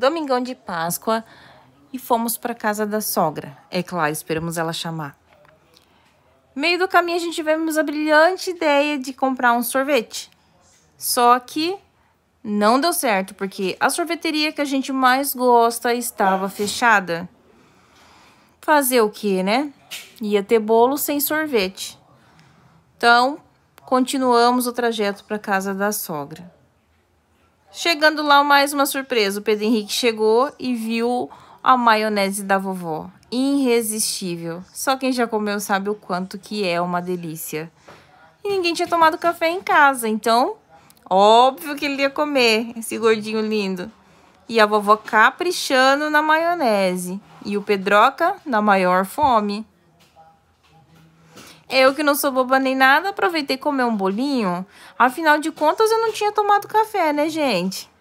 domingão de Páscoa, e fomos para casa da sogra. É claro, esperamos ela chamar. Meio do caminho a gente tivemos a brilhante ideia de comprar um sorvete. Só que não deu certo, porque a sorveteria que a gente mais gosta estava fechada. Fazer o que, né? Ia ter bolo sem sorvete. Então, continuamos o trajeto para casa da sogra. Chegando lá, mais uma surpresa. O Pedro Henrique chegou e viu a maionese da vovó. Irresistível. Só quem já comeu sabe o quanto que é uma delícia. E ninguém tinha tomado café em casa, então óbvio que ele ia comer esse gordinho lindo. E a vovó caprichando na maionese. E o Pedroca na maior fome. Eu que não sou boba nem nada, aproveitei comer um bolinho. Afinal de contas, eu não tinha tomado café, né, gente?